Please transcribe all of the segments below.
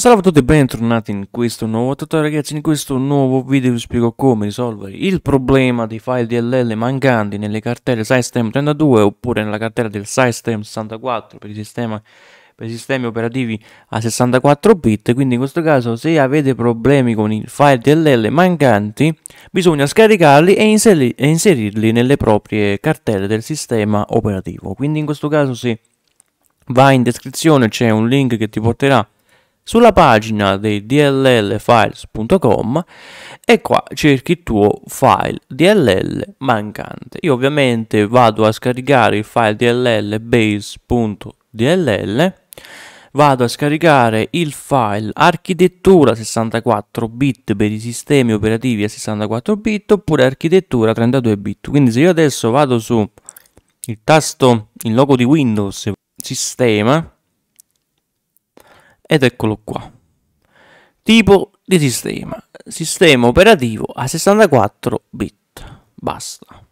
Salve a tutti e bentornati in questo nuovo tutorial ragazzi, in questo nuovo video vi spiego come risolvere il problema dei file DLL mancanti nelle cartelle System32 oppure nella cartella del System64 per, per i sistemi operativi a 64 bit, quindi in questo caso se avete problemi con i file DLL mancanti bisogna scaricarli e, inseri e inserirli nelle proprie cartelle del sistema operativo, quindi in questo caso se vai in descrizione c'è un link che ti porterà sulla pagina dei dllfiles.com e qua cerchi il tuo file dll mancante. Io ovviamente vado a scaricare il file dll base.dll vado a scaricare il file architettura 64 bit per i sistemi operativi a 64 bit oppure architettura 32 bit quindi se io adesso vado su il tasto in logo di windows sistema ed eccolo qua. Tipo di sistema, sistema operativo a 64 bit, basta.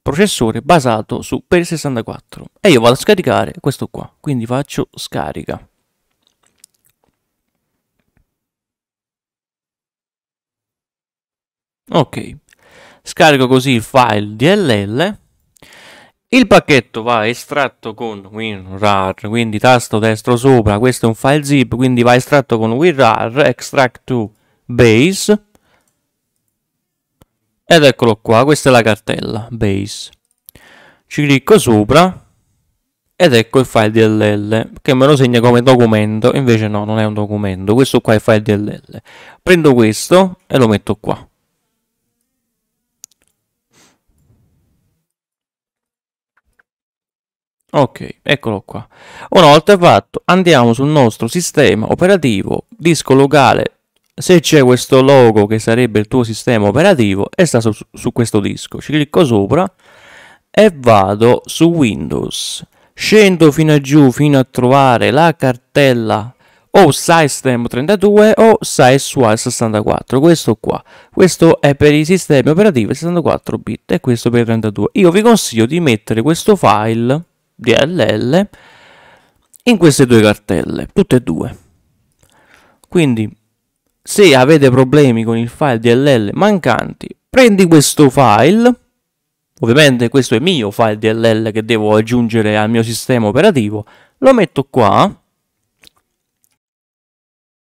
Processore basato su per 64 e io vado a scaricare questo qua, quindi faccio scarica. Ok, scarico così il file DLL il pacchetto va estratto con WinRAR, quindi tasto destro sopra, questo è un file zip, quindi va estratto con WinRAR, extract to base, ed eccolo qua, questa è la cartella, base. Ci clicco sopra, ed ecco il file DLL, che me lo segna come documento, invece no, non è un documento, questo qua è il file DLL. Prendo questo e lo metto qua. Ok, eccolo qua. Una volta fatto, andiamo sul nostro sistema operativo, disco locale. Se c'è questo logo che sarebbe il tuo sistema operativo e sta su, su questo disco, ci clicco sopra e vado su Windows. Scendo fino a giù fino a trovare la cartella o SciStem32 o SciSWAR64 questo qua questo è per i sistemi operativi 64 bit e questo per 32 io vi consiglio di mettere questo file DLL in queste due cartelle, tutte e due. Quindi se avete problemi con il file DLL mancanti, prendi questo file, ovviamente questo è il mio file DLL che devo aggiungere al mio sistema operativo, lo metto qua,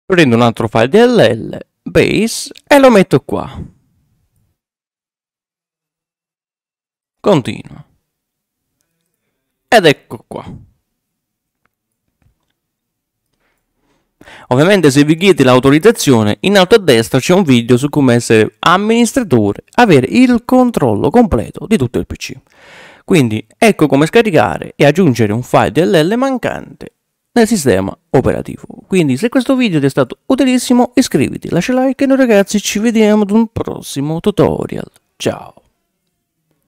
prendo un altro file DLL, base, e lo metto qua. Continua. Ed ecco qua. Ovviamente se vi chiede l'autorizzazione, in alto a destra c'è un video su come essere amministratore, avere il controllo completo di tutto il PC. Quindi ecco come scaricare e aggiungere un file DLL mancante nel sistema operativo. Quindi se questo video ti è stato utilissimo iscriviti, lascia like e noi ragazzi ci vediamo ad un prossimo tutorial. Ciao!